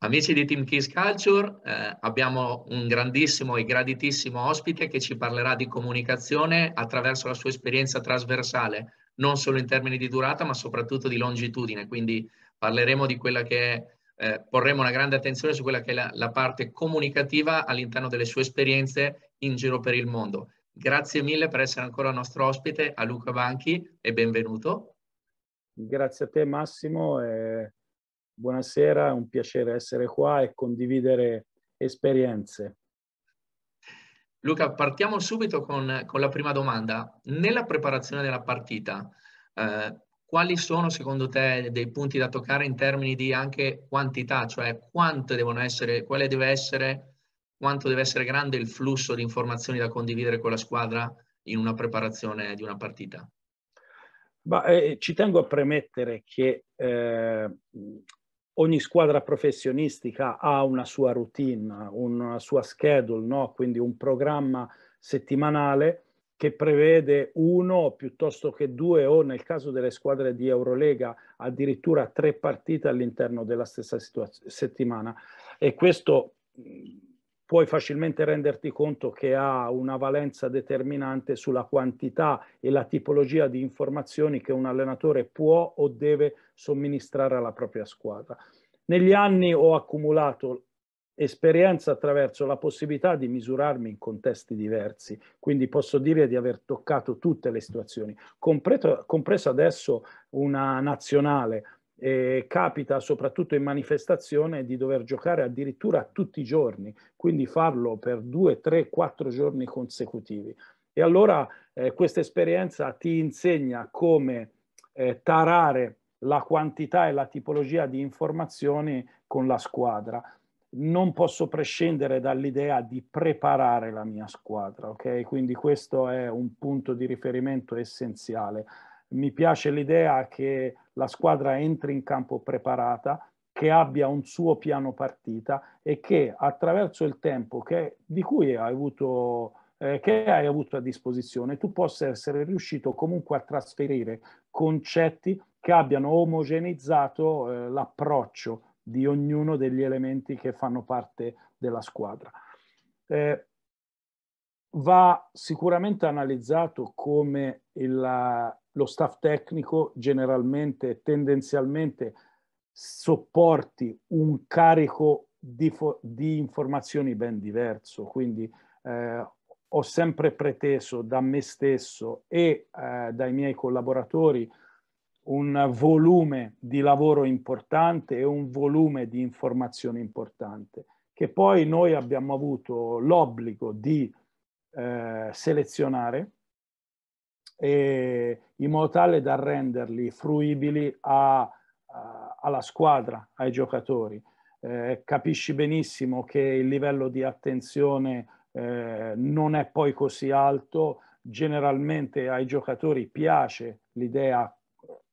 Amici di Team Kiss Culture, eh, abbiamo un grandissimo e graditissimo ospite che ci parlerà di comunicazione attraverso la sua esperienza trasversale, non solo in termini di durata, ma soprattutto di longitudine. Quindi parleremo di quella che è, eh, porremo una grande attenzione su quella che è la, la parte comunicativa all'interno delle sue esperienze in giro per il mondo. Grazie mille per essere ancora nostro ospite a Luca Banchi e benvenuto. Grazie a te Massimo e buonasera, è un piacere essere qua e condividere esperienze. Luca, partiamo subito con, con la prima domanda. Nella preparazione della partita, eh, quali sono secondo te dei punti da toccare in termini di anche quantità, cioè quante devono essere, quale deve essere, quanto deve essere grande il flusso di informazioni da condividere con la squadra in una preparazione di una partita? Bah, eh, ci tengo a premettere che eh, ogni squadra professionistica ha una sua routine, una sua schedule, no? quindi un programma settimanale che prevede uno piuttosto che due o nel caso delle squadre di Eurolega addirittura tre partite all'interno della stessa settimana e questo puoi facilmente renderti conto che ha una valenza determinante sulla quantità e la tipologia di informazioni che un allenatore può o deve somministrare alla propria squadra. Negli anni ho accumulato esperienza attraverso la possibilità di misurarmi in contesti diversi, quindi posso dire di aver toccato tutte le situazioni, compreso, adesso una nazionale, eh, capita soprattutto in manifestazione di dover giocare addirittura tutti i giorni, quindi farlo per due, tre, quattro giorni consecutivi. E allora eh, questa esperienza ti insegna come eh, tarare la quantità e la tipologia di informazioni con la squadra. Non posso prescindere dall'idea di preparare la mia squadra, ok? Quindi questo è un punto di riferimento essenziale mi piace l'idea che la squadra entri in campo preparata, che abbia un suo piano partita e che attraverso il tempo che, di cui hai avuto, eh, che hai avuto a disposizione tu possa essere riuscito comunque a trasferire concetti che abbiano omogenizzato eh, l'approccio di ognuno degli elementi che fanno parte della squadra. Eh, va sicuramente analizzato come il, lo staff tecnico generalmente, tendenzialmente, sopporti un carico di, di informazioni ben diverso. Quindi eh, ho sempre preteso da me stesso e eh, dai miei collaboratori un volume di lavoro importante e un volume di informazioni importante, che poi noi abbiamo avuto l'obbligo di eh, selezionare e in modo tale da renderli fruibili a, a, alla squadra, ai giocatori. Eh, capisci benissimo che il livello di attenzione eh, non è poi così alto, generalmente ai giocatori piace l'idea,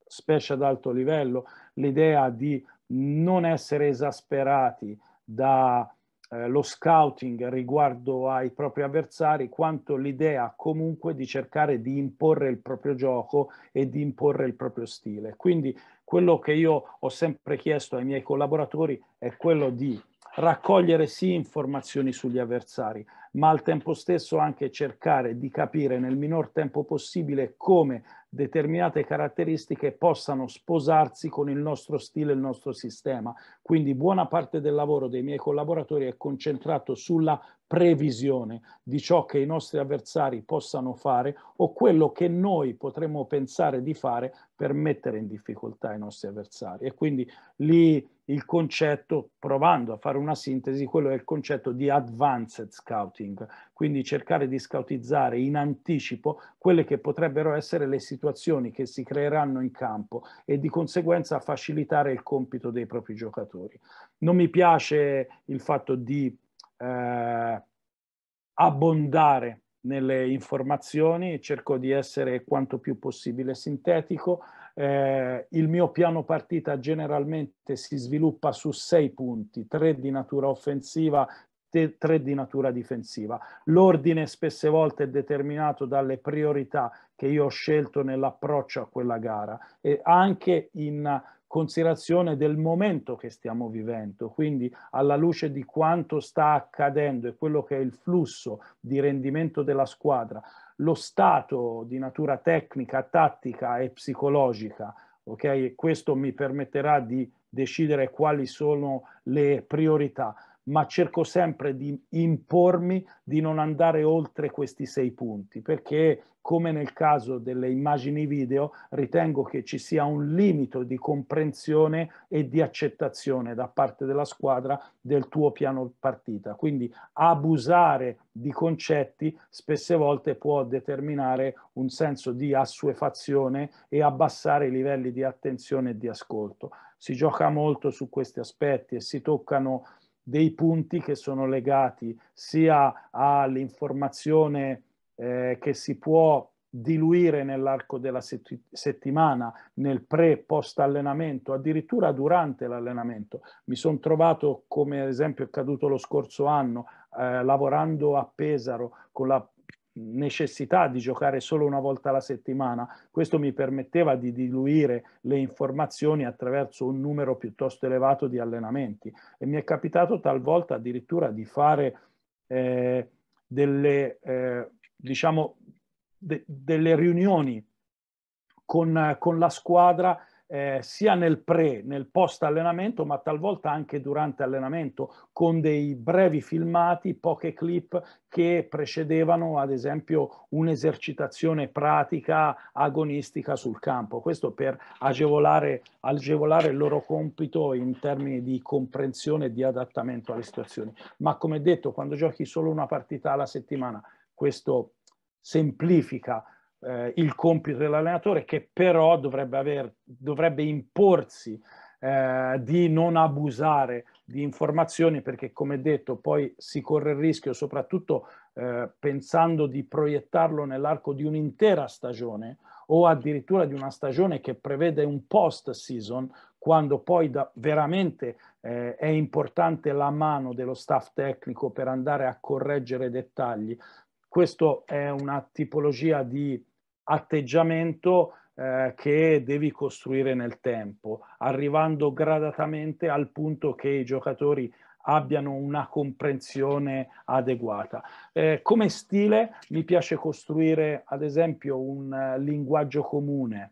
specie ad alto livello, l'idea di non essere esasperati da eh, lo scouting riguardo ai propri avversari quanto l'idea comunque di cercare di imporre il proprio gioco e di imporre il proprio stile. Quindi quello che io ho sempre chiesto ai miei collaboratori è quello di raccogliere sì informazioni sugli avversari, ma al tempo stesso anche cercare di capire nel minor tempo possibile come determinate caratteristiche possano sposarsi con il nostro stile, il nostro sistema. Quindi buona parte del lavoro dei miei collaboratori è concentrato sulla previsione di ciò che i nostri avversari possano fare o quello che noi potremmo pensare di fare per mettere in difficoltà i nostri avversari. E quindi lì il concetto, provando a fare una sintesi, quello è il concetto di advanced scouting, quindi cercare di scoutizzare in anticipo quelle che potrebbero essere le situazioni che si creeranno in campo e di conseguenza facilitare il compito dei propri giocatori. Non mi piace il fatto di eh, abbondare nelle informazioni, cerco di essere quanto più possibile sintetico, eh, il mio piano partita generalmente si sviluppa su sei punti, tre di natura offensiva, tre di natura difensiva. L'ordine spesse volte è determinato dalle priorità che io ho scelto nell'approccio a quella gara e anche in considerazione del momento che stiamo vivendo, quindi alla luce di quanto sta accadendo e quello che è il flusso di rendimento della squadra, lo stato di natura tecnica, tattica e psicologica, ok? E questo mi permetterà di decidere quali sono le priorità ma cerco sempre di impormi di non andare oltre questi sei punti, perché come nel caso delle immagini video, ritengo che ci sia un limite di comprensione e di accettazione da parte della squadra del tuo piano partita. Quindi abusare di concetti spesse volte può determinare un senso di assuefazione e abbassare i livelli di attenzione e di ascolto. Si gioca molto su questi aspetti e si toccano dei punti che sono legati sia all'informazione eh, che si può diluire nell'arco della sett- settimana, nel pre, post allenamento, addirittura durante l'allenamento. Mi sono trovato, come ad esempio è accaduto lo scorso anno, eh, lavorando a Pesaro con la necessità di giocare solo una volta alla settimana, questo mi permetteva di diluire le informazioni attraverso un numero piuttosto elevato di allenamenti e mi è capitato talvolta addirittura di fare eh, delle, eh, diciamo, de delle riunioni con, con la squadra eh, sia nel pre, nel post allenamento, ma talvolta anche durante allenamento, con dei brevi filmati, poche clip che precedevano ad esempio un'esercitazione pratica agonistica sul campo. Questo per agevolare, agevolare il loro compito in termini di comprensione e di adattamento alle situazioni. Ma come detto, quando giochi solo una partita alla settimana, questo semplifica eh, il compito dell'allenatore che però dovrebbe, aver, dovrebbe imporsi eh, di non abusare di informazioni perché come detto poi si corre il rischio soprattutto eh, pensando di proiettarlo nell'arco di un'intera stagione o addirittura di una stagione che prevede un post season quando poi da, veramente eh, è importante la mano dello staff tecnico per andare a correggere dettagli questo è una tipologia di atteggiamento eh, che devi costruire nel tempo, arrivando gradatamente al punto che i giocatori abbiano una comprensione adeguata. Eh, come stile mi piace costruire ad esempio un uh, linguaggio comune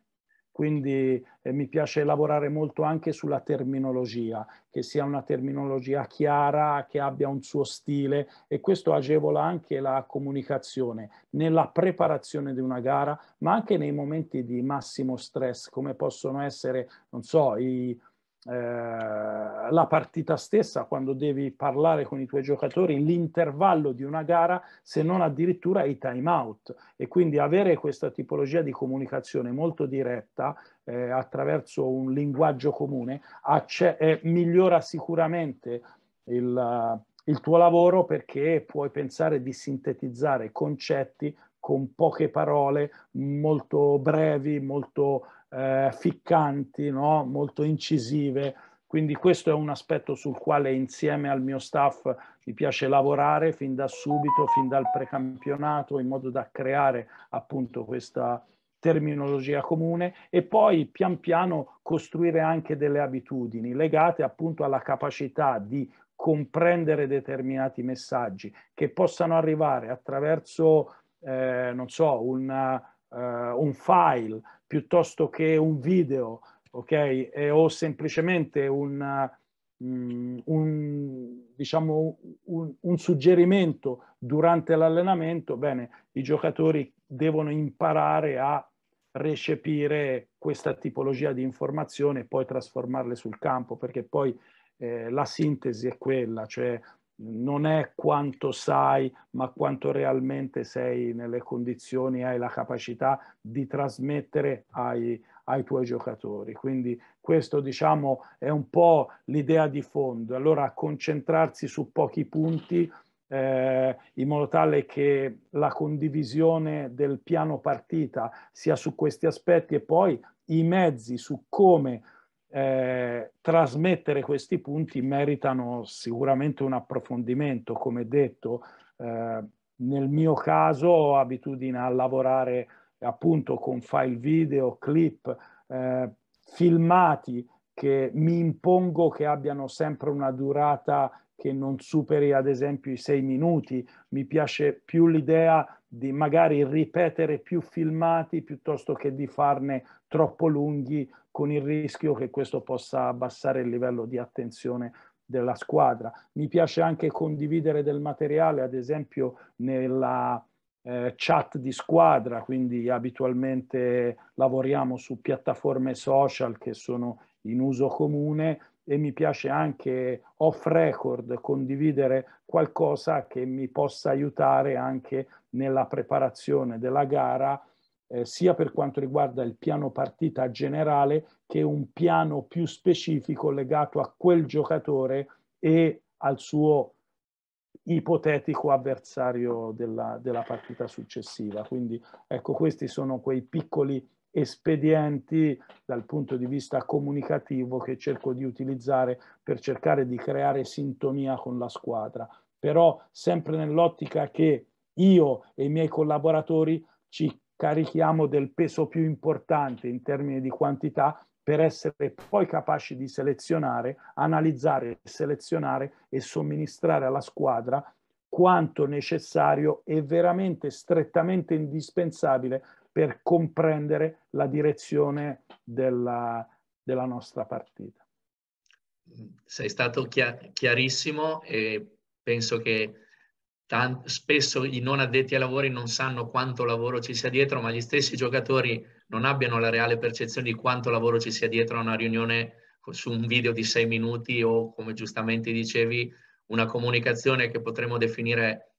quindi eh, mi piace lavorare molto anche sulla terminologia, che sia una terminologia chiara, che abbia un suo stile e questo agevola anche la comunicazione nella preparazione di una gara, ma anche nei momenti di massimo stress, come possono essere, non so, i, eh, la partita stessa, quando devi parlare con i tuoi giocatori, l'intervallo di una gara, se non addirittura i time out. E quindi avere questa tipologia di comunicazione molto diretta eh, attraverso un linguaggio comune acce- eh, migliora sicuramente il, il tuo lavoro perché puoi pensare di sintetizzare concetti con poche parole molto brevi, molto eh, ficcanti, no? molto incisive. Quindi questo è un aspetto sul quale insieme al mio staff mi piace lavorare fin da subito, fin dal precampionato, in modo da creare appunto questa terminologia comune e poi pian piano costruire anche delle abitudini legate appunto alla capacità di comprendere determinati messaggi che possano arrivare attraverso, eh, non so, una, Uh, un file piuttosto che un video, ok? E, o semplicemente un, mm, un diciamo, un, un suggerimento durante l'allenamento, bene, i giocatori devono imparare a recepire questa tipologia di informazione e poi trasformarle sul campo, perché poi eh, la sintesi è quella, cioè non è quanto sai, ma quanto realmente sei nelle condizioni, hai la capacità di trasmettere ai, ai tuoi giocatori. Quindi questo diciamo è un po' l'idea di fondo. Allora concentrarsi su pochi punti eh, in modo tale che la condivisione del piano partita sia su questi aspetti e poi i mezzi su come eh, trasmettere questi punti meritano sicuramente un approfondimento, come detto, eh, nel mio caso ho abitudine a lavorare appunto con file video, clip, eh, filmati che mi impongo che abbiano sempre una durata che non superi ad esempio i sei minuti. Mi piace più l'idea di magari ripetere più filmati piuttosto che di farne troppo lunghi con il rischio che questo possa abbassare il livello di attenzione della squadra. Mi piace anche condividere del materiale, ad esempio nella eh, chat di squadra, quindi abitualmente lavoriamo su piattaforme social che sono in uso comune, e mi piace anche off record condividere qualcosa che mi possa aiutare anche nella preparazione della gara, eh, sia per quanto riguarda il piano partita generale che un piano più specifico legato a quel giocatore e al suo ipotetico avversario della, della partita successiva. Quindi ecco, questi sono quei piccoli espedienti dal punto di vista comunicativo che cerco di utilizzare per cercare di creare sintonia con la squadra, però sempre nell'ottica che io e i miei collaboratori ci carichiamo del peso più importante in termini di quantità per essere poi capaci di selezionare, analizzare, selezionare e somministrare alla squadra quanto necessario e veramente strettamente indispensabile per comprendere la direzione della, della nostra partita. Sei stato chiarissimo e penso che spesso i non addetti ai lavori non sanno quanto lavoro ci sia dietro, ma gli stessi giocatori non abbiano la reale percezione di quanto lavoro ci sia dietro a una riunione su un video di sei minuti o, come giustamente dicevi, una comunicazione che potremmo definire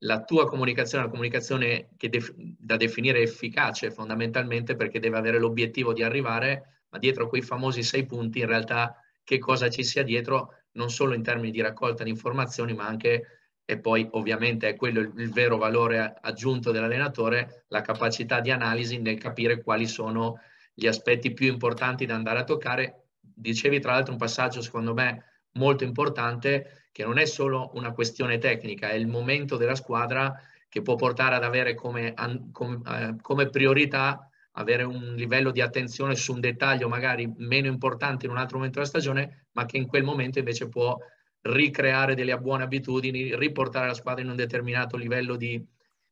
la tua comunicazione è una comunicazione def- da definire efficace fondamentalmente perché deve avere l'obiettivo di arrivare, ma dietro quei famosi sei punti in realtà che cosa ci sia dietro, non solo in termini di raccolta di informazioni, ma anche, e poi ovviamente è quello il, il vero valore aggiunto dell'allenatore, la capacità di analisi nel capire quali sono gli aspetti più importanti da andare a toccare. Dicevi tra l'altro un passaggio secondo me molto importante che non è solo una questione tecnica, è il momento della squadra che può portare ad avere come, come, eh, come priorità avere un livello di attenzione su un dettaglio magari meno importante in un altro momento della stagione, ma che in quel momento invece può ricreare delle buone abitudini, riportare la squadra in un determinato livello di,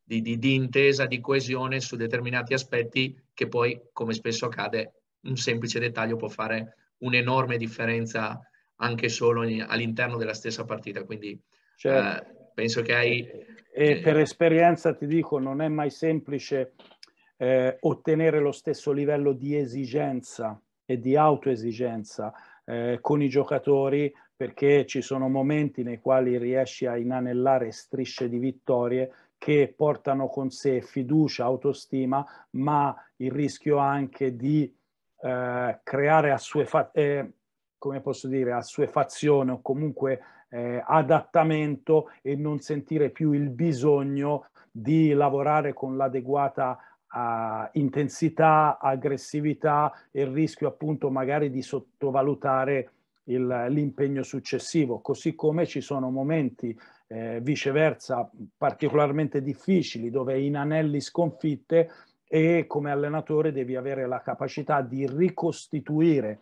di, di, di, intesa, di coesione su determinati aspetti che poi, come spesso accade, un semplice dettaglio può fare un'enorme differenza anche solo all'interno della stessa partita. Quindi certo. eh, penso che hai... E eh, per esperienza ti dico, non è mai semplice eh, ottenere lo stesso livello di esigenza e di autoesigenza eh, con i giocatori perché ci sono momenti nei quali riesci a inanellare strisce di vittorie che portano con sé fiducia, autostima, ma il rischio anche di eh, creare assuefazione eh, come posso dire, assuefazione o comunque eh, adattamento e non sentire più il bisogno di lavorare con l'adeguata uh, intensità, aggressività e il rischio appunto magari di sottovalutare il, l'impegno successivo, così come ci sono momenti eh, viceversa particolarmente difficili dove in anelli sconfitte e come allenatore devi avere la capacità di ricostituire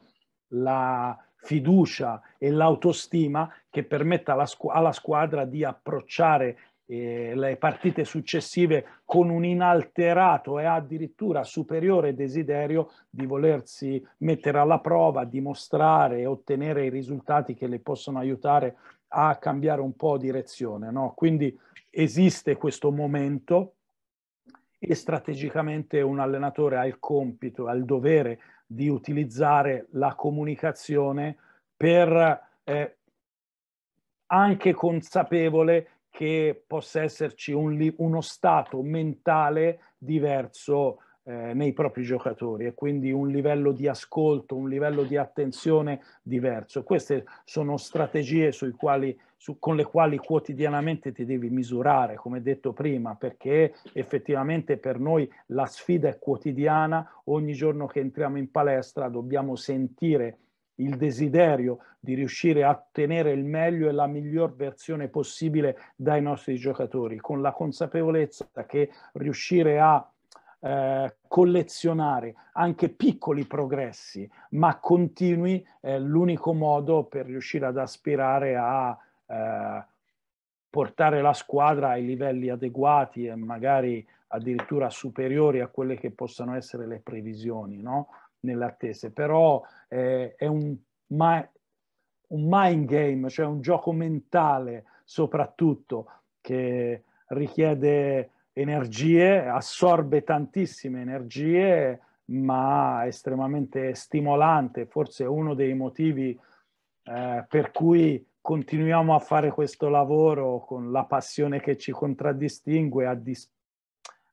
la, fiducia e l'autostima che permetta alla, squ- alla squadra di approcciare eh, le partite successive con un inalterato e addirittura superiore desiderio di volersi mettere alla prova, dimostrare e ottenere i risultati che le possono aiutare a cambiare un po' direzione. No? Quindi esiste questo momento e strategicamente un allenatore ha il compito, ha il dovere di utilizzare la comunicazione per eh, anche consapevole che possa esserci un, uno stato mentale diverso eh, nei propri giocatori e quindi un livello di ascolto, un livello di attenzione diverso. Queste sono strategie sui quali su, con le quali quotidianamente ti devi misurare, come detto prima, perché effettivamente per noi la sfida è quotidiana, ogni giorno che entriamo in palestra dobbiamo sentire il desiderio di riuscire a ottenere il meglio e la miglior versione possibile dai nostri giocatori, con la consapevolezza che riuscire a eh, collezionare anche piccoli progressi, ma continui, è l'unico modo per riuscire ad aspirare a eh, portare la squadra ai livelli adeguati e magari addirittura superiori a quelle che possano essere le previsioni no? nelle attese. Però eh, è un, ma- un mind game, cioè un gioco mentale soprattutto che richiede energie, assorbe tantissime energie, ma estremamente stimolante, forse uno dei motivi eh, per cui continuiamo a fare questo lavoro con la passione che ci contraddistingue a, dis-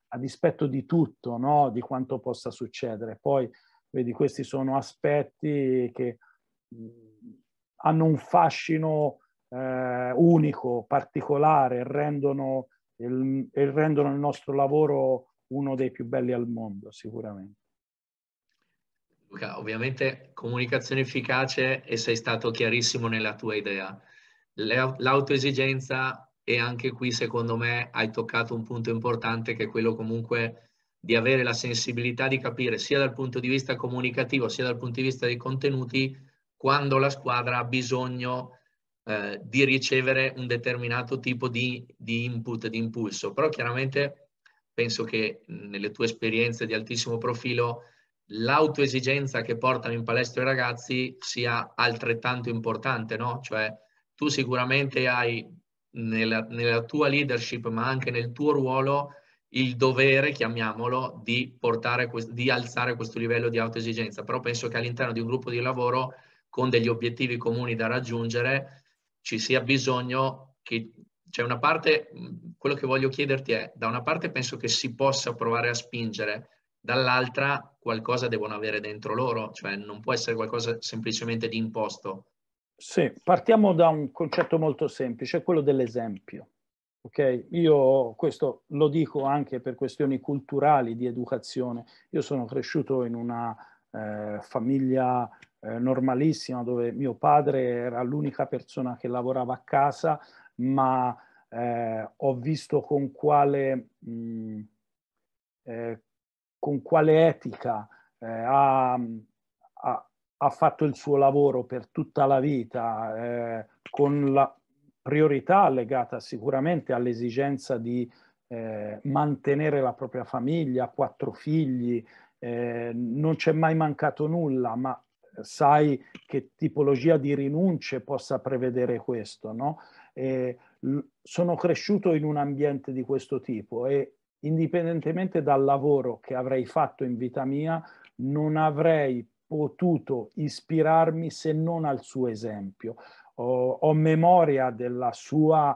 a dispetto di tutto, no? di quanto possa succedere. Poi, vedi, questi sono aspetti che hanno un fascino eh, unico, particolare, rendono il, rendono il nostro lavoro uno dei più belli al mondo, sicuramente. Luca, ovviamente comunicazione efficace e sei stato chiarissimo nella tua idea. L'autoesigenza e anche qui secondo me hai toccato un punto importante che è quello comunque di avere la sensibilità di capire sia dal punto di vista comunicativo sia dal punto di vista dei contenuti quando la squadra ha bisogno eh, di ricevere un determinato tipo di, di input, di impulso. Però chiaramente penso che nelle tue esperienze di altissimo profilo l'autoesigenza che portano in palestra i ragazzi sia altrettanto importante, no? Cioè tu sicuramente hai nella, nella tua leadership, ma anche nel tuo ruolo, il dovere, chiamiamolo, di, portare, di alzare questo livello di autoesigenza. Però penso che all'interno di un gruppo di lavoro con degli obiettivi comuni da raggiungere ci sia bisogno che c'è cioè una parte, quello che voglio chiederti è, da una parte penso che si possa provare a spingere dall'altra qualcosa devono avere dentro loro, cioè non può essere qualcosa semplicemente di imposto. Sì, partiamo da un concetto molto semplice, quello dell'esempio. Ok, Io questo lo dico anche per questioni culturali di educazione. Io sono cresciuto in una eh, famiglia eh, normalissima dove mio padre era l'unica persona che lavorava a casa, ma eh, ho visto con quale... Mh, eh, con quale etica eh, ha, ha, ha, fatto il suo lavoro per tutta la vita, eh, con la priorità legata sicuramente all'esigenza di eh, mantenere la propria famiglia, quattro figli, eh, non c'è mai mancato nulla, ma sai che tipologia di rinunce possa prevedere questo, no? sono cresciuto in un ambiente di questo tipo e indipendentemente dal lavoro che avrei fatto in vita mia, non avrei potuto ispirarmi se non al suo esempio. Ho, ho memoria della sua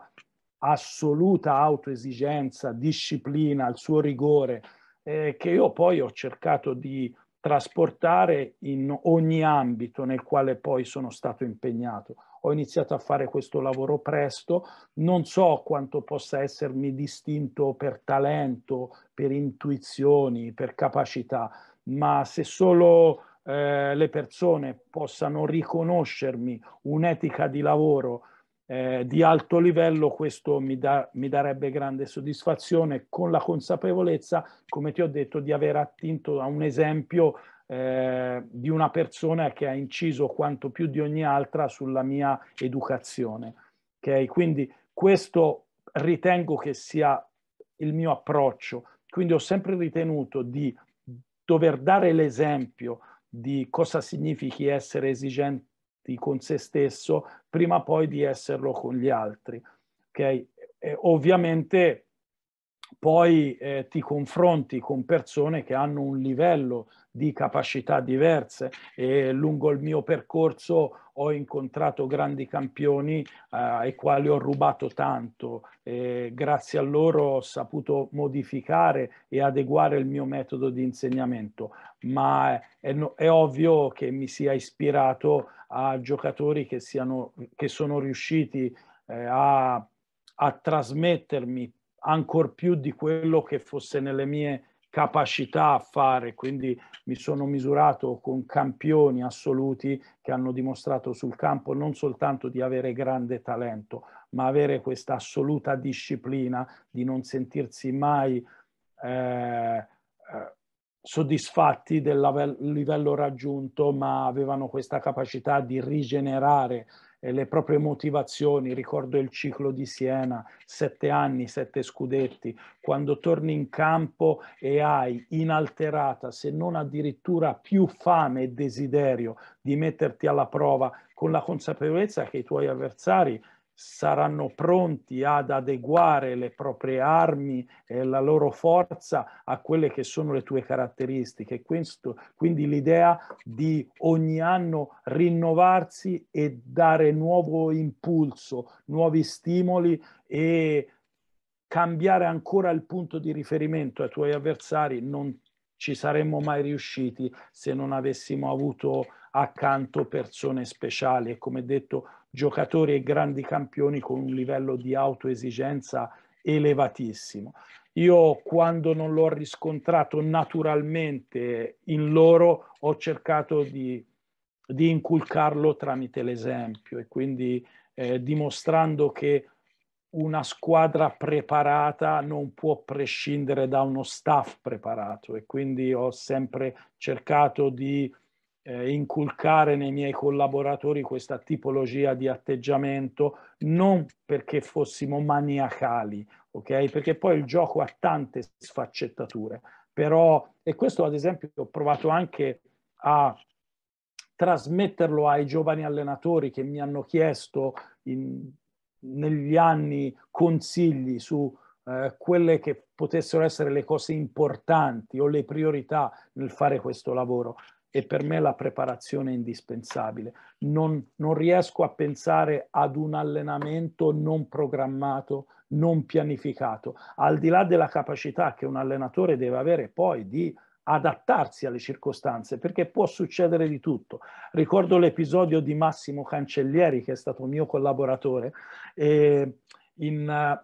assoluta autoesigenza, disciplina, il suo rigore, eh, che io poi ho cercato di trasportare in ogni ambito nel quale poi sono stato impegnato ho iniziato a fare questo lavoro presto, non so quanto possa essermi distinto per talento, per intuizioni, per capacità, ma se solo eh, le persone possano riconoscermi un'etica di lavoro eh, di alto livello, questo mi, da, mi, darebbe grande soddisfazione con la consapevolezza, come ti ho detto, di aver attinto a un esempio eh, di una persona che ha inciso quanto più di ogni altra sulla mia educazione. Okay? Quindi questo ritengo che sia il mio approccio. Quindi ho sempre ritenuto di dover dare l'esempio di cosa significhi essere esigenti con se stesso prima poi di esserlo con gli altri. Okay? E ovviamente poi eh, ti confronti con persone che hanno un livello di capacità diverse e lungo il mio percorso ho incontrato grandi campioni eh, ai quali ho rubato tanto e grazie a loro ho saputo modificare e adeguare il mio metodo di insegnamento ma è, è ovvio che mi sia ispirato a giocatori che, siano, che sono riusciti eh, a, a trasmettermi ancora più di quello che fosse nelle mie capacità a fare, quindi mi sono misurato con campioni assoluti che hanno dimostrato sul campo non soltanto di avere grande talento, ma avere questa assoluta disciplina di non sentirsi mai eh, eh soddisfatti del livello raggiunto, ma avevano questa capacità di rigenerare le proprie motivazioni, ricordo il ciclo di Siena, sette anni, sette scudetti, quando torni in campo e hai inalterata, se non addirittura più fame e desiderio di metterti alla prova con la consapevolezza che i tuoi avversari saranno pronti ad adeguare le proprie armi e la loro forza a quelle che sono le tue caratteristiche. Questo, quindi l'idea di ogni anno rinnovarsi e dare nuovo impulso, nuovi stimoli e cambiare ancora il punto di riferimento ai tuoi avversari non ci saremmo mai riusciti se non avessimo avuto accanto persone speciali e come detto giocatori e grandi campioni con un livello di autoesigenza elevatissimo. Io quando non l'ho riscontrato naturalmente in loro ho cercato di, di inculcarlo tramite l'esempio e quindi eh, dimostrando che una squadra preparata non può prescindere da uno staff preparato e quindi ho sempre cercato di eh, inculcare nei miei collaboratori questa tipologia di atteggiamento, non perché fossimo maniacali, ok? Perché poi il gioco ha tante sfaccettature, però, e questo ad esempio ho provato anche a trasmetterlo ai giovani allenatori che mi hanno chiesto in, negli anni consigli su eh, quelle che potessero essere le cose importanti o le priorità nel fare questo lavoro e per me la preparazione è indispensabile. Non, non, riesco a pensare ad un allenamento non programmato, non pianificato, al di là della capacità che un allenatore deve avere poi di adattarsi alle circostanze, perché può succedere di tutto. Ricordo l'episodio di Massimo Cancellieri, che è stato mio collaboratore, eh, in,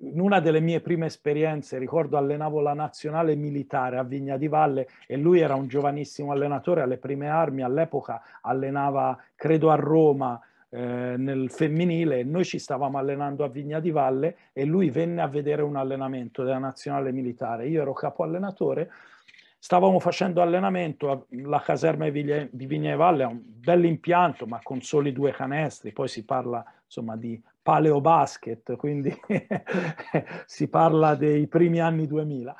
in una delle mie prime esperienze, ricordo, allenavo la nazionale militare a Vigna di Valle e lui era un giovanissimo allenatore alle prime armi, all'epoca allenava, credo, a Roma eh, nel femminile, noi ci stavamo allenando a Vigna di Valle e lui venne a vedere un allenamento della nazionale militare. Io ero capo allenatore, stavamo facendo allenamento, la caserma di Vigna di Valle ha un impianto, ma con soli due canestri, poi si parla insomma di paleo basket, quindi si parla dei primi anni 2000.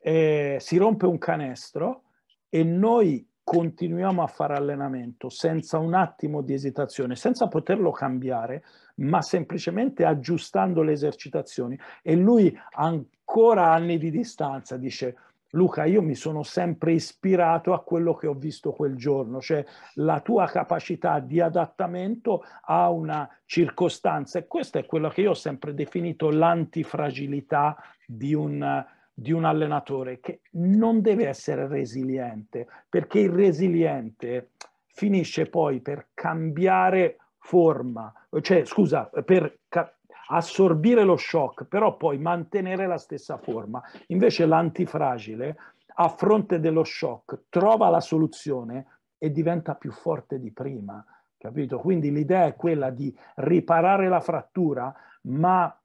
Eh, si rompe un canestro e noi continuiamo a fare allenamento senza un attimo di esitazione, senza poterlo cambiare, ma semplicemente aggiustando le esercitazioni. E lui ancora anni di distanza dice Luca, io mi sono sempre ispirato a quello che ho visto quel giorno, cioè la tua capacità di adattamento a una circostanza e questo è quello che io ho sempre definito l'antifragilità di un, di un allenatore che non deve essere resiliente, perché il resiliente finisce poi per cambiare forma, cioè scusa, per, assorbire lo shock, però poi mantenere la stessa forma. Invece l'antifragile, a fronte dello shock, trova la soluzione e diventa più forte di prima, capito? Quindi l'idea è quella di riparare la frattura, ma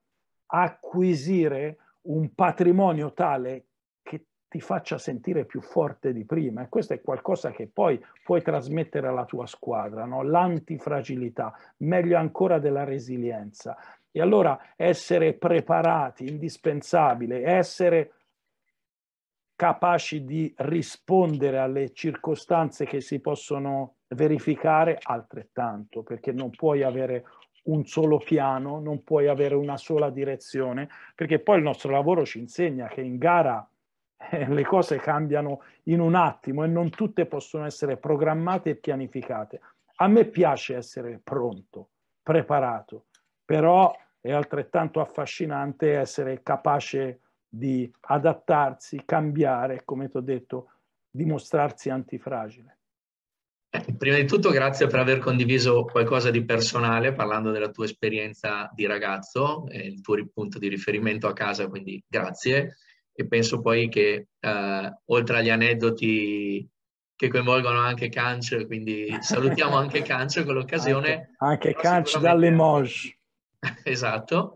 acquisire un patrimonio tale che ti faccia sentire più forte di prima e questo è qualcosa che poi puoi trasmettere alla tua squadra, no? l'antifragilità, meglio ancora della resilienza. E allora essere preparati, indispensabile, essere capaci di rispondere alle circostanze che si possono verificare altrettanto, perché non puoi avere un solo piano, non puoi avere una sola direzione, perché poi il nostro lavoro ci insegna che in gara eh, le cose cambiano in un attimo e non tutte possono essere programmate e pianificate. A me piace essere pronto, preparato, però è altrettanto affascinante essere capace di adattarsi, cambiare, come ti ho detto, dimostrarsi antifragile. prima di tutto grazie per aver condiviso qualcosa di personale parlando della tua esperienza di ragazzo, eh, il tuo punto di riferimento a casa, quindi grazie. E penso poi che eh, oltre agli aneddoti che coinvolgono anche Cancio, quindi salutiamo anche Cancio con l'occasione. Anche, anche Cancio dalle Mosh. esatto.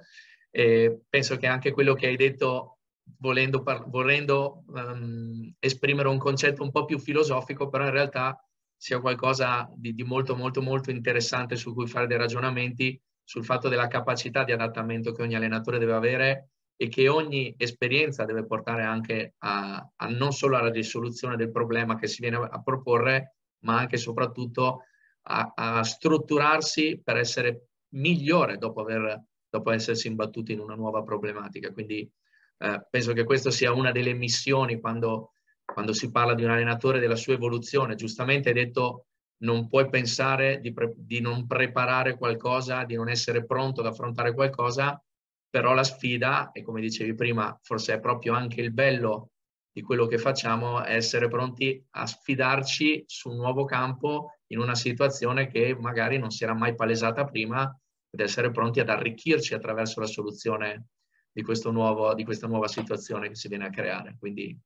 E penso che anche quello che hai detto, volendo, volendo um, esprimere un concetto un po' più filosofico, però in realtà sia qualcosa di, di, molto, molto, molto interessante su cui fare dei ragionamenti sul fatto della capacità di adattamento che ogni allenatore deve avere e che ogni esperienza deve portare anche a, a non solo alla risoluzione del problema che si viene a proporre, ma anche e soprattutto a, a strutturarsi per essere migliore dopo, aver, dopo essersi imbattuti in una nuova problematica. Quindi eh, penso che questa sia una delle missioni quando, quando si parla di un allenatore della sua evoluzione. Giustamente hai detto non puoi pensare di, pre- di, non preparare qualcosa, di non essere pronto ad affrontare qualcosa, però la sfida, e come dicevi prima, forse è proprio anche il bello di quello che facciamo, è essere pronti a sfidarci su un nuovo campo in una situazione che magari non si era mai palesata prima ed essere pronti ad arricchirci attraverso la soluzione di, nuovo, di questa nuova situazione che si viene a creare. Quindi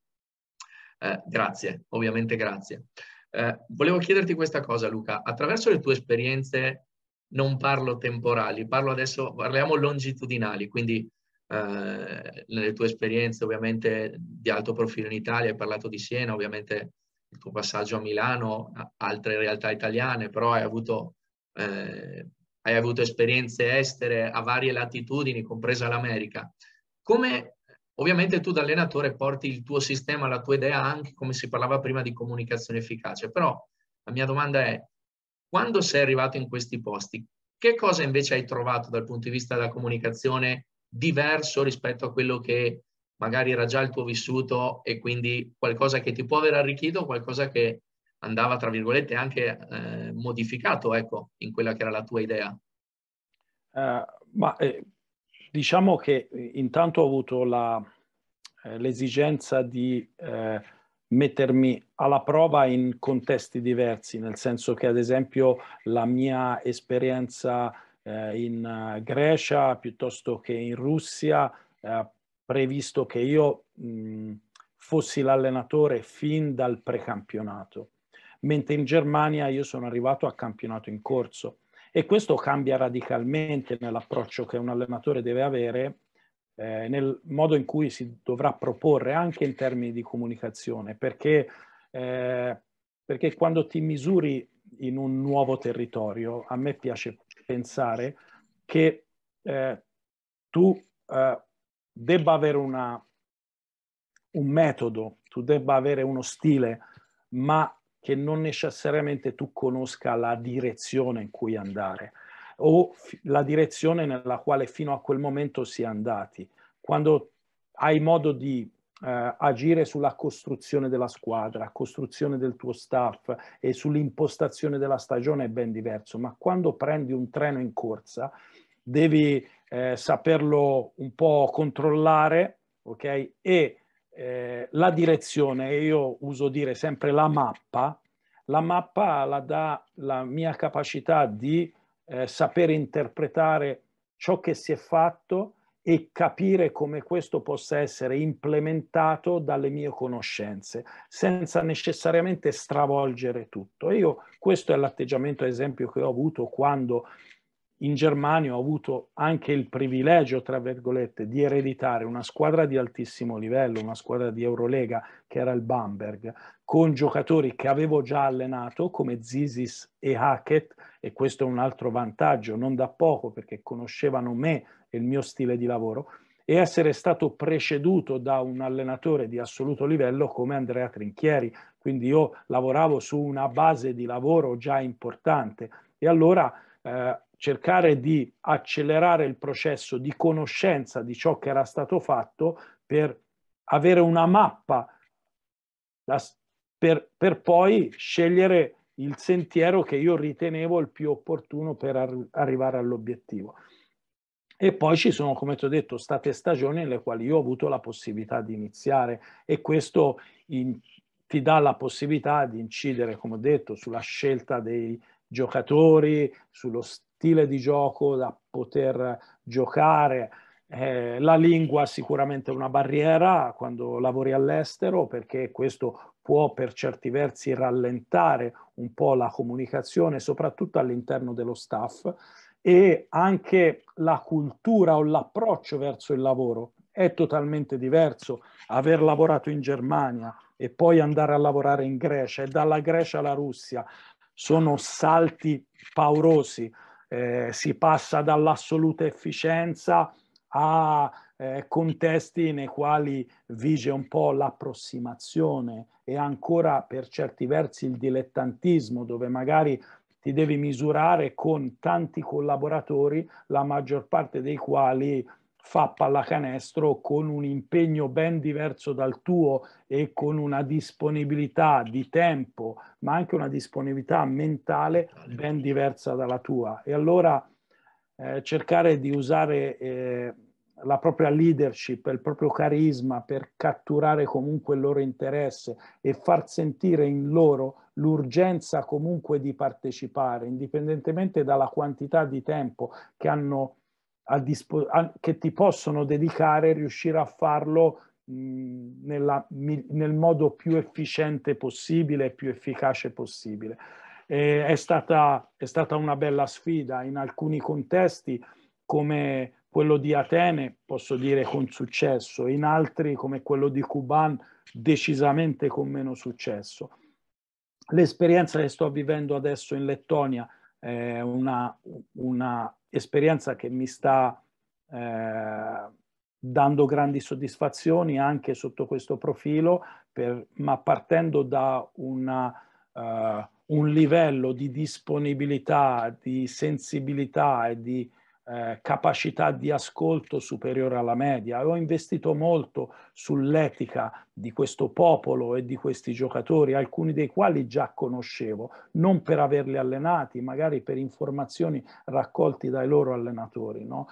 eh, grazie, ovviamente grazie. Eh, volevo chiederti questa cosa Luca, attraverso le tue esperienze non parlo temporali, parlo adesso, parliamo longitudinali, quindi eh, nelle tue esperienze ovviamente di alto profilo in Italia, hai parlato di Siena, ovviamente il tuo passaggio a Milano, a altre realtà italiane, però hai avuto, eh, hai avuto esperienze estere a varie latitudini, compresa l'America. Come Ovviamente tu da allenatore porti il tuo sistema, la tua idea anche come si parlava prima di comunicazione efficace, però la mia domanda è quando sei arrivato in questi posti, che cosa invece hai trovato dal punto di vista della comunicazione diverso rispetto a quello che magari era già il tuo vissuto e quindi qualcosa che ti può aver arricchito, qualcosa che andava, tra virgolette, anche eh, modificato, ecco, in quella che era la tua idea. Uh, ma eh, diciamo che eh, intanto ho avuto la, eh, l'esigenza di eh, mettermi alla prova in contesti diversi, nel senso che ad esempio la mia esperienza in Grecia piuttosto che in Russia previsto che io mh, fossi l'allenatore fin dal precampionato, mentre in Germania io sono arrivato a campionato in corso e questo cambia radicalmente nell'approccio che un allenatore deve avere eh, nel modo in cui si dovrà proporre anche in termini di comunicazione, perché, eh, perché quando ti misuri in un nuovo territorio, a me piace pensare che eh, tu eh, debba avere una, un metodo, tu debba avere uno stile, ma che non necessariamente tu conosca la direzione in cui andare o la direzione nella quale fino a quel momento si è andati. Quando hai modo di eh, agire sulla costruzione della squadra, costruzione del tuo staff e sull'impostazione della stagione è ben diverso, ma quando prendi un treno in corsa devi eh, saperlo un po' controllare, ok? E eh, la direzione, io uso dire sempre la mappa, la mappa la dà la mia capacità di eh, sapere interpretare ciò che si è fatto e capire come questo possa essere implementato dalle mie conoscenze, senza necessariamente stravolgere tutto. io, questo è l'atteggiamento, ad esempio, che ho avuto quando in Germania ho avuto anche il privilegio, tra virgolette, di ereditare una squadra di altissimo livello, una squadra di Eurolega che era il Bamberg, con giocatori che avevo già allenato come Zisis e Hackett, e questo è un altro vantaggio, non da poco perché conoscevano me e il mio stile di lavoro, e essere stato preceduto da un allenatore di assoluto livello come Andrea Trinchieri. Quindi io lavoravo su una base di lavoro già importante e allora... Eh, cercare di accelerare il processo di conoscenza di ciò che era stato fatto per avere una mappa, per, per poi scegliere il sentiero che io ritenevo il più opportuno per ar arrivare all'obiettivo. E poi ci sono, come ti ho detto, state stagioni nelle quali io ho avuto la possibilità di iniziare e questo in, ti dà la possibilità di incidere, come ho detto, sulla scelta dei giocatori, sullo, stile di gioco da poter giocare. Eh, la lingua sicuramente è una barriera quando lavori all'estero perché questo può per certi versi rallentare un po' la comunicazione, soprattutto all'interno dello staff e anche la cultura o l'approccio verso il lavoro è totalmente diverso aver lavorato in Germania e poi andare a lavorare in Grecia e dalla Grecia alla Russia sono salti paurosi eh, si passa dall'assoluta efficienza a eh, contesti nei quali vige un po' l'approssimazione e ancora per certi versi il dilettantismo, dove magari ti devi misurare con tanti collaboratori, la maggior parte dei quali fa pallacanestro con un impegno ben diverso dal tuo e con una disponibilità di tempo, ma anche una disponibilità mentale ben diversa dalla tua. E allora eh, cercare di usare eh, la propria leadership, il proprio carisma per catturare comunque il loro interesse e far sentire in loro l'urgenza comunque di partecipare, indipendentemente dalla quantità di tempo che hanno dispo- a, che ti possono dedicare, riuscire a farlo mh, nella, mi, nel modo più efficiente possibile, più efficace possibile. E è, stata, è stata una bella sfida in alcuni contesti come quello di Atene, posso dire con successo, in altri come quello di Kuban, decisamente con meno successo. L'esperienza che sto vivendo adesso in Lettonia eh, una, una, esperienza che mi sta eh, dando grandi soddisfazioni anche sotto questo profilo, per, ma partendo da una, uh, un livello di disponibilità, di sensibilità e di eh, capacità di ascolto superiore alla media. Ho investito molto sull'etica di questo popolo e di questi giocatori, alcuni dei quali già conoscevo, non per averli allenati, magari per informazioni raccolte dai loro allenatori. No?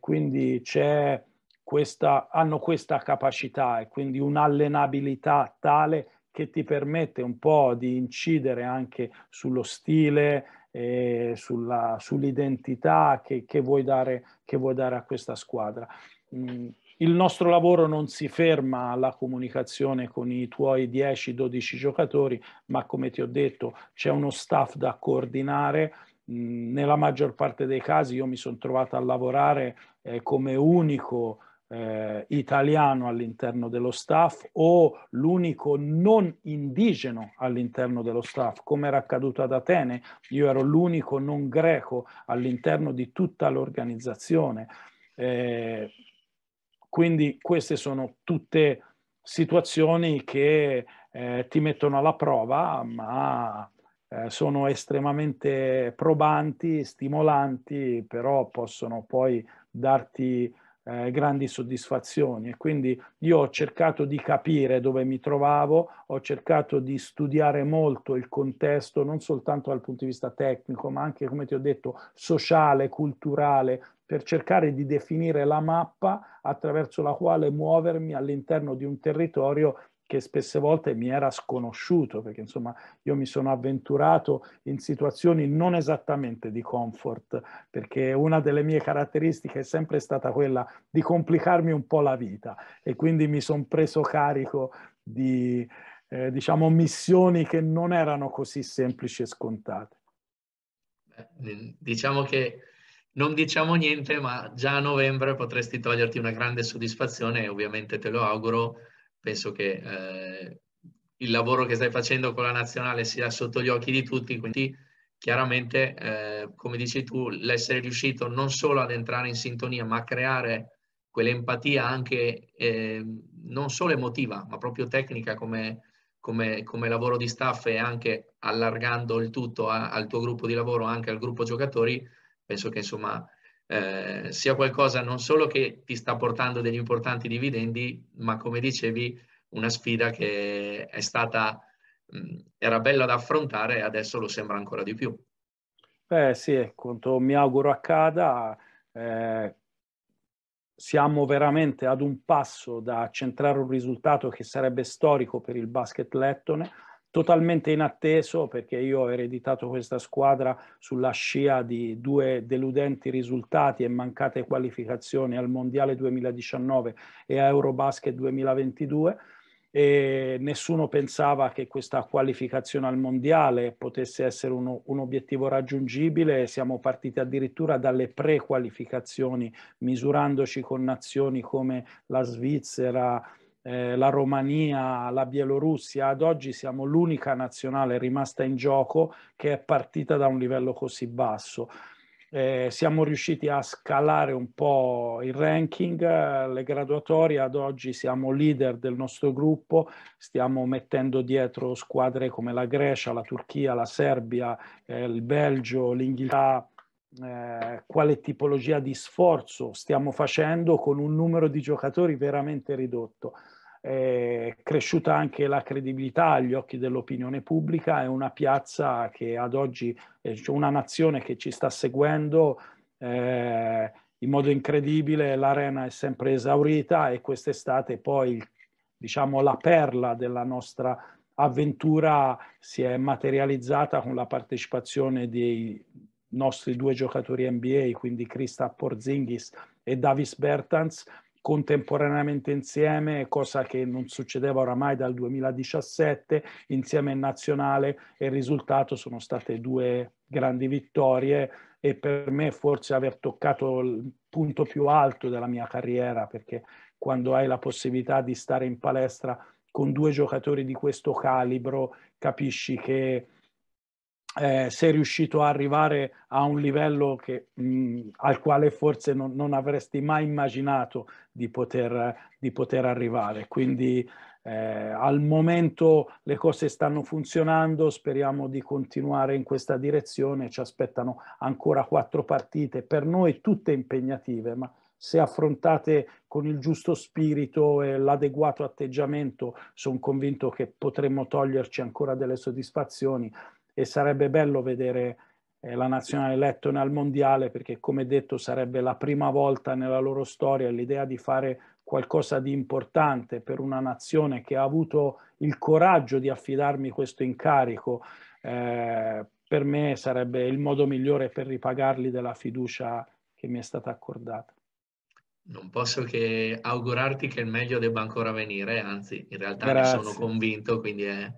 quindi c'è questa, hanno questa capacità e quindi un'allenabilità tale che ti permette un po' di incidere anche sullo stile, sulla, sull'identità che, che, vuoi dare, che vuoi dare a questa squadra. Mm, il nostro lavoro non si ferma alla comunicazione con i tuoi 10-12 giocatori, ma come ti ho detto c'è uno staff da coordinare. Mm, nella maggior parte dei casi io mi sono trovato a lavorare eh, come unico eh, italiano all'interno dello staff o l'unico non indigeno all'interno dello staff, come era accaduto ad Atene, io ero l'unico non greco all'interno di tutta l'organizzazione. Eh, quindi queste sono tutte situazioni che eh, ti mettono alla prova, ma eh, sono estremamente probanti, stimolanti, però possono poi darti eh, grandi soddisfazioni e quindi io ho cercato di capire dove mi trovavo, ho cercato di studiare molto il contesto, non soltanto dal punto di vista tecnico, ma anche, come ti ho detto, sociale, culturale, per cercare di definire la mappa attraverso la quale muovermi all'interno di un territorio che spesse volte mi era sconosciuto, perché insomma io mi sono avventurato in situazioni non esattamente di comfort, perché una delle mie caratteristiche è sempre stata quella di complicarmi un po' la vita e quindi mi sono preso carico di, eh, diciamo, missioni che non erano così semplici e scontate. diciamo che non diciamo niente, ma già a novembre potresti toglierti una grande soddisfazione e ovviamente te lo auguro penso che eh, il lavoro che stai facendo con la nazionale sia sotto gli occhi di tutti, quindi chiaramente, eh, come dici tu, l'essere riuscito non solo ad entrare in sintonia, ma a creare quell'empatia anche eh, non solo emotiva, ma proprio tecnica come, come, come, lavoro di staff e anche allargando il tutto a, al tuo gruppo di lavoro, anche al gruppo giocatori, penso che insomma eh, sia qualcosa non solo che ti sta portando degli importanti dividendi, ma come dicevi, una sfida che è stata, mh, era bella da affrontare e adesso lo sembra ancora di più. Beh sì, quanto mi auguro accada, eh, siamo veramente ad un passo da centrare un risultato che sarebbe storico per il basket lettone, totalmente inatteso perché io ho ereditato questa squadra sulla scia di due deludenti risultati e mancate qualificazioni al Mondiale 2019 e a Eurobasket 2022 e nessuno pensava che questa qualificazione al mondiale potesse essere uno, un obiettivo raggiungibile. Siamo partiti addirittura dalle pre-qualificazioni, misurandoci con nazioni come la Svizzera, eh, la Romania, la Bielorussia, ad oggi siamo l'unica nazionale rimasta in gioco che è partita da un livello così basso. Eh, siamo riusciti a scalare un po' il ranking, eh, le graduatorie, ad oggi siamo leader del nostro gruppo, stiamo mettendo dietro squadre come la Grecia, la Turchia, la Serbia, eh, il Belgio, l'Inghilterra, eh, quale tipologia di sforzo stiamo facendo con un numero di giocatori veramente ridotto. È cresciuta anche la credibilità agli occhi dell'opinione pubblica, è una piazza che ad oggi, è una nazione che ci sta seguendo eh, in modo incredibile, l'arena è sempre esaurita e quest'estate poi diciamo, la perla della nostra avventura si è materializzata con la partecipazione dei nostri due giocatori NBA, quindi Krista Porzingis e Davis Bertans, contemporaneamente insieme, cosa che non succedeva oramai dal 2017, insieme in nazionale e il risultato sono state due grandi vittorie e per me forse aver toccato il punto più alto della mia carriera perché quando hai la possibilità di stare in palestra con due giocatori di questo calibro capisci che eh, sei riuscito a arrivare a un livello che, mh, al quale forse non, non, avresti mai immaginato di poter, di poter arrivare. Quindi eh, al momento le cose stanno funzionando, speriamo di continuare in questa direzione, ci aspettano ancora quattro partite, per noi tutte impegnative, ma se affrontate con il giusto spirito e l'adeguato atteggiamento, sono convinto che potremmo toglierci ancora delle soddisfazioni e sarebbe bello vedere eh, la nazionale lettone al mondiale perché come detto sarebbe la prima volta nella loro storia l'idea di fare qualcosa di importante per una nazione che ha avuto il coraggio di affidarmi questo incarico, eh, per me sarebbe il modo migliore per ripagarli della fiducia che mi è stata accordata. Non posso che augurarti che il meglio debba ancora venire, anzi in realtà Grazie. ne sono convinto, quindi è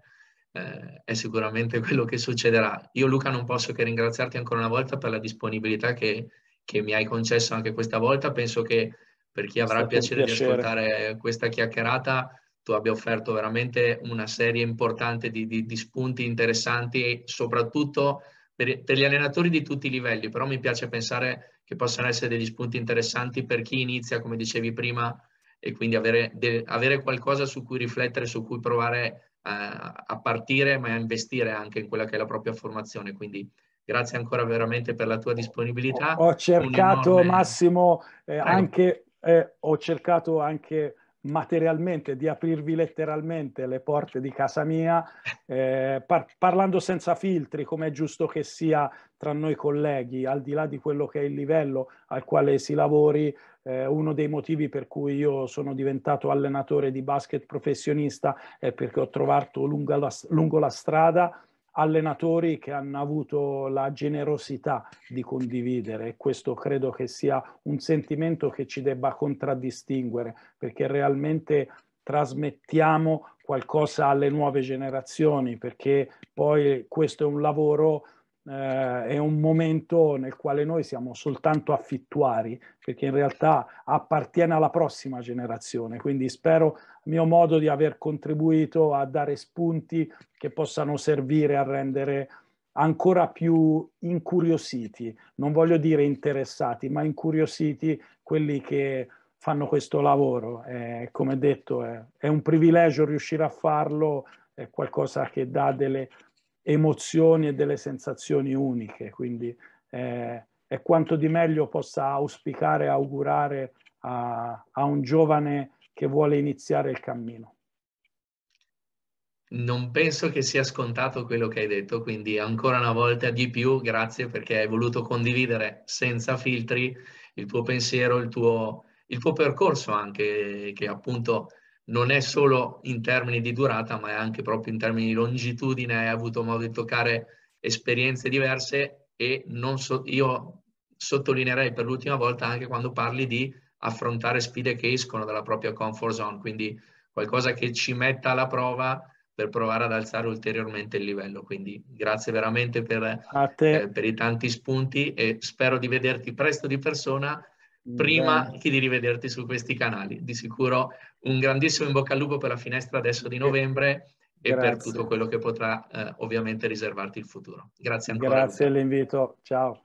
eh, è sicuramente quello che succederà. Io Luca non posso che ringraziarti ancora una volta per la disponibilità che, che mi hai concesso anche questa volta. Penso che per chi avrà il piacere, piacere, di ascoltare questa chiacchierata tu abbia offerto veramente una serie importante di, di, di spunti interessanti, soprattutto per, per, gli allenatori di tutti i livelli, però mi piace pensare che possano essere degli spunti interessanti per chi inizia, come dicevi prima, e quindi avere, de, avere qualcosa su cui riflettere, su cui provare a partire ma a investire anche in quella che è la propria formazione. Quindi grazie ancora veramente per la tua disponibilità. Ho cercato enorme... Massimo eh, anche, eh, ho cercato anche materialmente di aprirvi letteralmente le porte di casa mia eh, par- parlando senza filtri come è giusto che sia tra noi colleghi al di là di quello che è il livello al quale si lavori eh, uno dei motivi per cui io sono diventato allenatore di basket professionista è perché ho trovato lungo la, lungo la strada allenatori che hanno avuto la generosità di condividere e questo credo che sia un sentimento che ci debba contraddistinguere perché realmente trasmettiamo qualcosa alle nuove generazioni perché poi questo è un lavoro eh, è un momento nel quale noi siamo soltanto affittuari, perché in realtà appartiene alla prossima generazione. Quindi spero, a mio modo, di aver contribuito a dare spunti che possano servire a rendere ancora più incuriositi, non voglio dire interessati, ma incuriositi quelli che fanno questo lavoro. Eh, come detto, è, è un privilegio riuscire a farlo, è qualcosa che dà delle emozioni e delle sensazioni uniche, quindi eh, è quanto di meglio possa auspicare, augurare a, a un giovane che vuole iniziare il cammino. Non penso che sia scontato quello che hai detto, quindi ancora una volta di più grazie perché hai voluto condividere senza filtri il tuo pensiero, il tuo, il tuo percorso anche che appunto non è solo in termini di durata, ma è anche proprio in termini di longitudine, hai avuto modo di toccare esperienze diverse e non so, io sottolineerei per l'ultima volta anche quando parli di affrontare sfide che escono dalla propria comfort zone, quindi qualcosa che ci metta alla prova per provare ad alzare ulteriormente il livello. Quindi grazie veramente per, eh, per i tanti spunti e spero di vederti presto di persona prima Bene. che di rivederti su questi canali. Di sicuro un grandissimo in bocca al lupo per la finestra adesso di novembre e Grazie. per tutto quello che potrà eh, ovviamente riservarti il futuro. Grazie ancora. Grazie dell'invito, ciao.